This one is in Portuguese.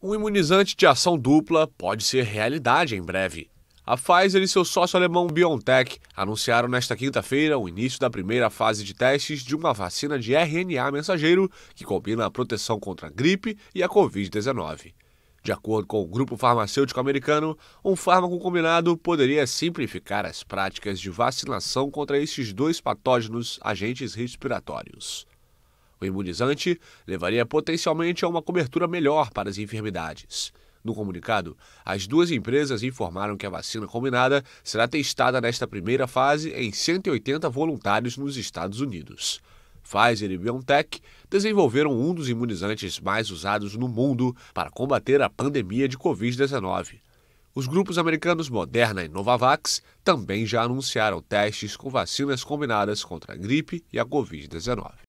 Um imunizante de ação dupla pode ser realidade em breve. A Pfizer e seu sócio alemão BioNTech anunciaram nesta quinta-feira o início da primeira fase de testes de uma vacina de RNA mensageiro que combina a proteção contra a gripe e a Covid-19. De acordo com o grupo farmacêutico americano, um fármaco combinado poderia simplificar as práticas de vacinação contra esses dois patógenos agentes respiratórios. O imunizante levaria potencialmente a uma cobertura melhor para as enfermidades. No comunicado, as duas empresas informaram que a vacina combinada será testada nesta primeira fase em 180 voluntários nos Estados Unidos. Pfizer e BioNTech desenvolveram um dos imunizantes mais usados no mundo para combater a pandemia de Covid-19. Os grupos americanos Moderna e Novavax também já anunciaram testes com vacinas combinadas contra a gripe e a Covid-19.